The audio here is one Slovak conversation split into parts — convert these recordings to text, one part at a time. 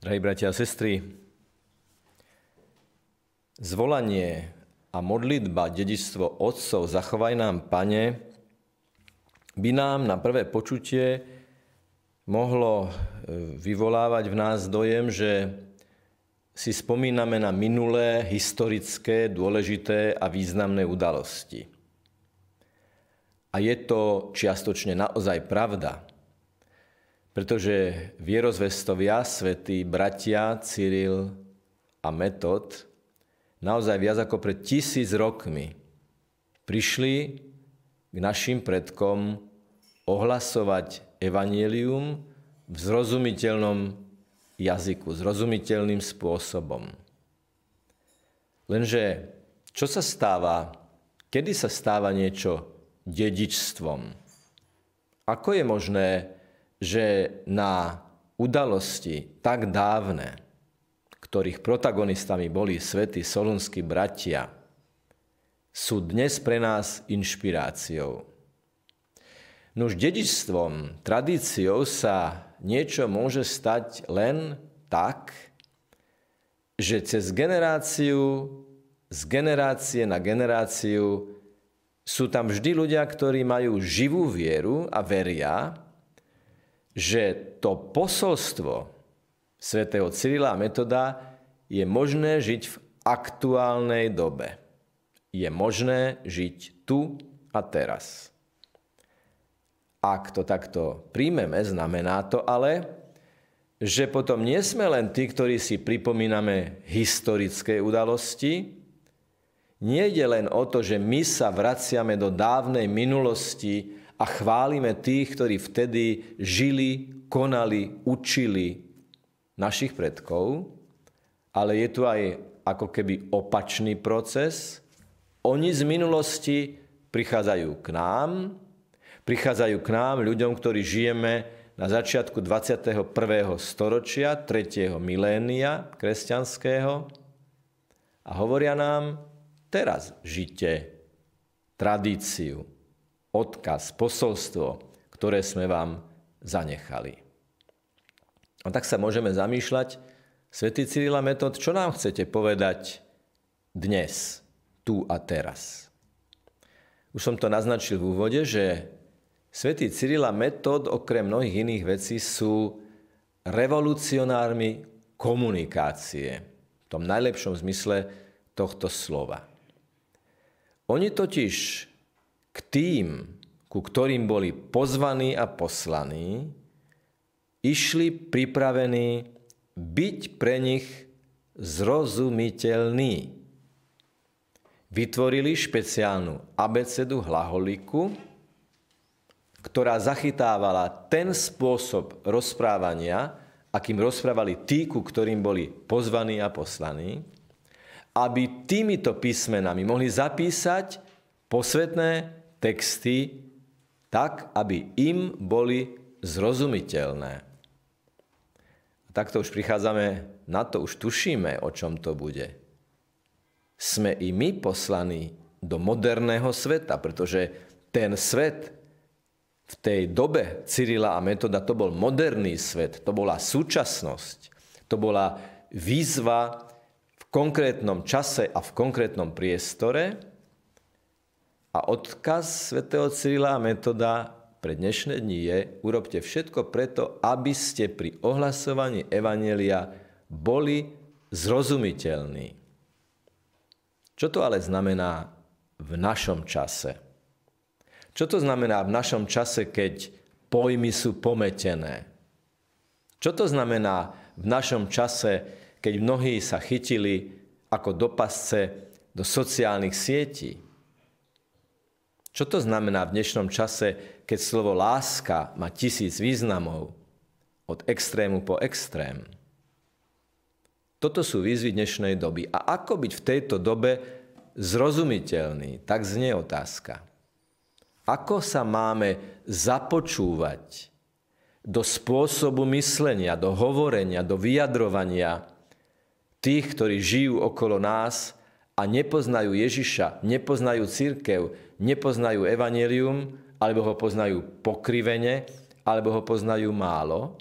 Drahí bratia a sestry, zvolanie a modlitba dedičstvo Otcov zachovaj nám, Pane, by nám na prvé počutie mohlo e, vyvolávať v nás dojem, že si spomíname na minulé, historické, dôležité a významné udalosti. A je to čiastočne naozaj pravda – pretože vierozvestovia, svätí bratia Cyril a Metod, naozaj viac ako pred tisíc rokmi prišli k našim predkom ohlasovať evanielium v zrozumiteľnom jazyku, zrozumiteľným spôsobom. Lenže čo sa stáva, kedy sa stáva niečo dedičstvom? Ako je možné, že na udalosti tak dávne, ktorých protagonistami boli svätí solunskí bratia, sú dnes pre nás inšpiráciou. Nuž dedičstvom, tradíciou sa niečo môže stať len tak, že cez generáciu, z generácie na generáciu sú tam vždy ľudia, ktorí majú živú vieru a veria, že to posolstvo svätého Cyrila a Metoda je možné žiť v aktuálnej dobe. Je možné žiť tu a teraz. Ak to takto príjmeme, znamená to ale, že potom nie sme len tí, ktorí si pripomíname historické udalosti, nie je len o to, že my sa vraciame do dávnej minulosti a chválime tých, ktorí vtedy žili, konali, učili našich predkov, ale je tu aj ako keby opačný proces. Oni z minulosti prichádzajú k nám, prichádzajú k nám, ľuďom, ktorí žijeme na začiatku 21. storočia, 3. milénia kresťanského a hovoria nám, teraz žite tradíciu, odkaz, posolstvo, ktoré sme vám zanechali. A tak sa môžeme zamýšľať, Svetý Cyrila Metod, čo nám chcete povedať dnes, tu a teraz? Už som to naznačil v úvode, že Svetý Cyrila Metod okrem mnohých iných vecí sú revolucionármi komunikácie. V tom najlepšom zmysle tohto slova. Oni totiž k tým, ku ktorým boli pozvaní a poslaní, išli pripravení byť pre nich zrozumiteľní. Vytvorili špeciálnu abecedu hlaholiku, ktorá zachytávala ten spôsob rozprávania, akým rozprávali tí, ku ktorým boli pozvaní a poslaní, aby týmito písmenami mohli zapísať posvetné texty tak, aby im boli zrozumiteľné. A takto už prichádzame na to, už tušíme, o čom to bude. Sme i my poslaní do moderného sveta, pretože ten svet v tej dobe Cyrila a Metoda to bol moderný svet, to bola súčasnosť, to bola výzva v konkrétnom čase a v konkrétnom priestore, a odkaz svätého Cyrila a metoda pre dnešné dni je, urobte všetko preto, aby ste pri ohlasovaní Evanelia boli zrozumiteľní. Čo to ale znamená v našom čase? Čo to znamená v našom čase, keď pojmy sú pometené? Čo to znamená v našom čase, keď mnohí sa chytili ako dopasce do sociálnych sietí? Čo to znamená v dnešnom čase, keď slovo láska má tisíc významov, od extrému po extrém? Toto sú výzvy dnešnej doby. A ako byť v tejto dobe zrozumiteľný? Tak znie otázka. Ako sa máme započúvať do spôsobu myslenia, do hovorenia, do vyjadrovania tých, ktorí žijú okolo nás – a nepoznajú Ježiša, nepoznajú církev, nepoznajú evanelium, alebo ho poznajú pokrivene, alebo ho poznajú málo?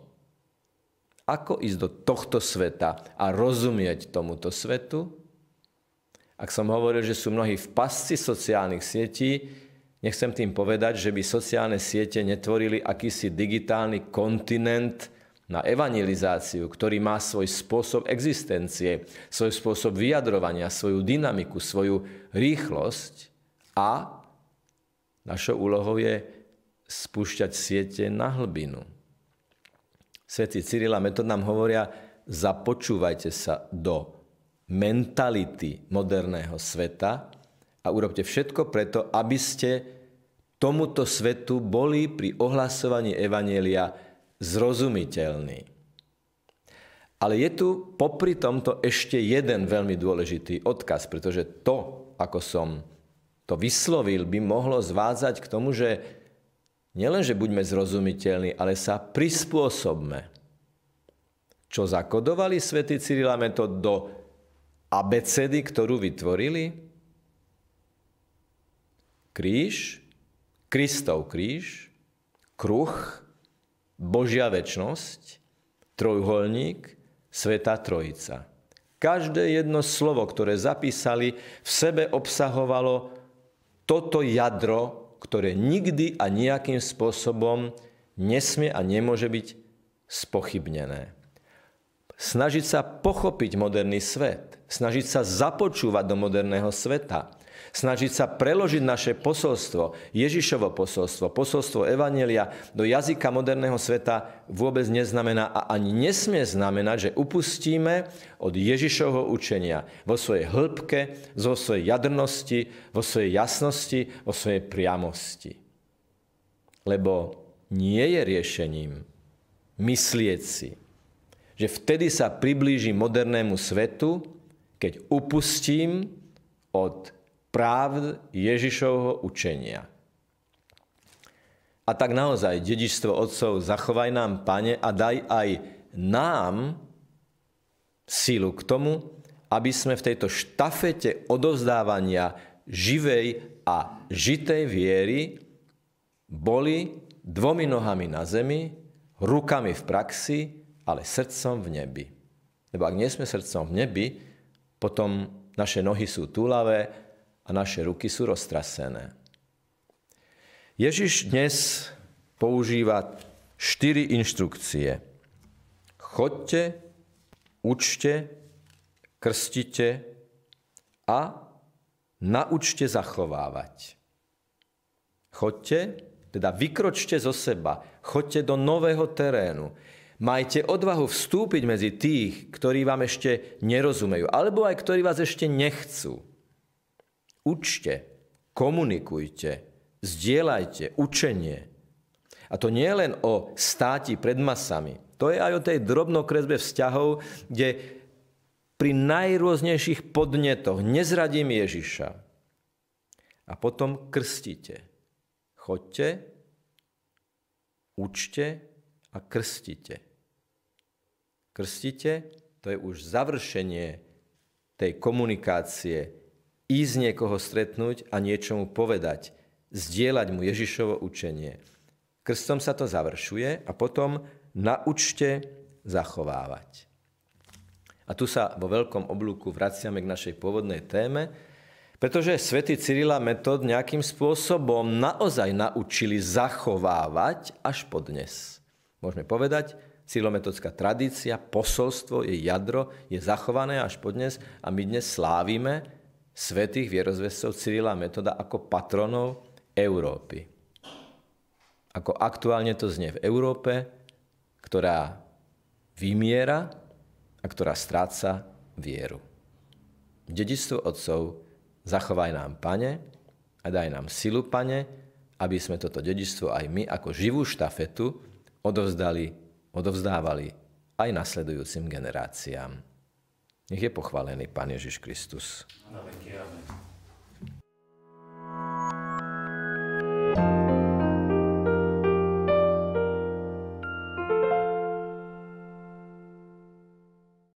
Ako ísť do tohto sveta a rozumieť tomuto svetu? Ak som hovoril, že sú mnohí v pasci sociálnych sietí, nechcem tým povedať, že by sociálne siete netvorili akýsi digitálny kontinent, na evangelizáciu, ktorý má svoj spôsob existencie, svoj spôsob vyjadrovania, svoju dynamiku, svoju rýchlosť a našou úlohou je spúšťať siete na hlbinu. Svetí Cyrila Metod nám hovoria, započúvajte sa do mentality moderného sveta a urobte všetko preto, aby ste tomuto svetu boli pri ohlasovaní Evanielia zrozumiteľný. Ale je tu popri tomto ešte jeden veľmi dôležitý odkaz, pretože to, ako som to vyslovil, by mohlo zvádzať k tomu, že nielenže buďme zrozumiteľní, ale sa prispôsobme. Čo zakodovali svätý Cyrila Metod do abecedy, ktorú vytvorili? Kríž, Kristov kríž, kruh, Božia väčnosť, trojuholník, Sveta Trojica. Každé jedno slovo, ktoré zapísali, v sebe obsahovalo toto jadro, ktoré nikdy a nejakým spôsobom nesmie a nemôže byť spochybnené. Snažiť sa pochopiť moderný svet, snažiť sa započúvať do moderného sveta, snažiť sa preložiť naše posolstvo, Ježišovo posolstvo, posolstvo Evanielia do jazyka moderného sveta vôbec neznamená a ani nesmie znamenať, že upustíme od Ježišovho učenia vo svojej hĺbke, vo svojej jadrnosti, vo svojej jasnosti, vo svojej priamosti. Lebo nie je riešením myslieť si, že vtedy sa priblíži modernému svetu, keď upustím od právd Ježišovho učenia. A tak naozaj, dedičstvo otcov, zachovaj nám, Pane, a daj aj nám sílu k tomu, aby sme v tejto štafete odovzdávania živej a žitej viery boli dvomi nohami na zemi, rukami v praxi, ale srdcom v nebi. Lebo ak nie sme srdcom v nebi, potom naše nohy sú túlavé, a naše ruky sú roztrasené. Ježiš dnes používa štyri inštrukcie. Chodte, učte, krstite a naučte zachovávať. Chodte, teda vykročte zo seba, chodte do nového terénu. Majte odvahu vstúpiť medzi tých, ktorí vám ešte nerozumejú, alebo aj ktorí vás ešte nechcú. Učte, komunikujte, zdieľajte učenie. A to nie len o státi pred masami. To je aj o tej drobnokresbe vzťahov, kde pri najrôznejších podnetoch nezradím Ježiša. A potom krstite. Chodte, učte a krstite. Krstite, to je už završenie tej komunikácie ísť niekoho stretnúť a niečo mu povedať, zdieľať mu Ježišovo učenie. Krstom sa to završuje a potom naučte zachovávať. A tu sa vo veľkom oblúku vraciame k našej pôvodnej téme, pretože svätý Cyrila metód nejakým spôsobom naozaj naučili zachovávať až po dnes. Môžeme povedať, cyrilometodská tradícia, posolstvo, jej jadro je zachované až po dnes a my dnes slávime svetých vierozvescov Cyrila Metoda ako patronov Európy. Ako aktuálne to znie v Európe, ktorá vymiera a ktorá stráca vieru. Dedistvo otcov zachovaj nám, Pane, a daj nám silu, Pane, aby sme toto dedistvo aj my ako živú štafetu odovzdali, odovzdávali aj nasledujúcim generáciám. Nech je pochválený Pán Ježiš Kristus. Amen.